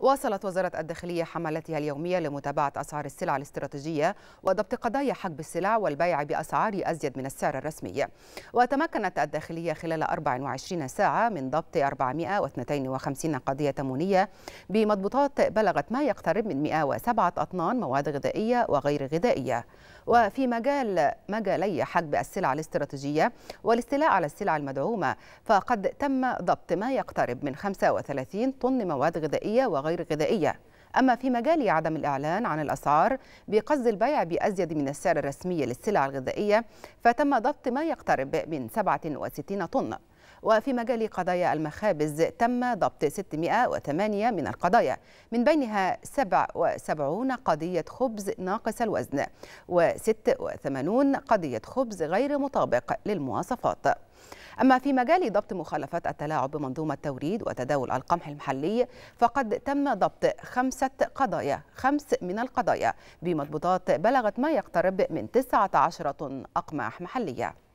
واصلت وزارة الداخلية حملتها اليومية لمتابعة أسعار السلع الاستراتيجية وضبط قضايا حجب السلع والبيع بأسعار أزيد من السعر الرسمي وتمكنت الداخلية خلال 24 ساعة من ضبط 452 قضية تمونية بمضبوطات بلغت ما يقترب من 107 أطنان مواد غذائية وغير غذائية وفي مجال مجالي حجب السلع الاستراتيجية والاستيلاء على السلع المدعومة فقد تم ضبط ما يقترب من 35 طن مواد غذائية وغير غذائية أما في مجال عدم الإعلان عن الأسعار بقصد البيع بأزيد من السعر الرسمي للسلع الغذائية فتم ضبط ما يقترب من 67 طن وفي مجال قضايا المخابز تم ضبط 608 من القضايا من بينها 77 قضية خبز ناقص الوزن و86 قضية خبز غير مطابق للمواصفات أما في مجال ضبط مخالفات التلاعب بمنظومة توريد وتداول القمح المحلي فقد تم ضبط خمسة قضايا خمس من القضايا بمضبوطات بلغت ما يقترب من 19 طن أقماح محلية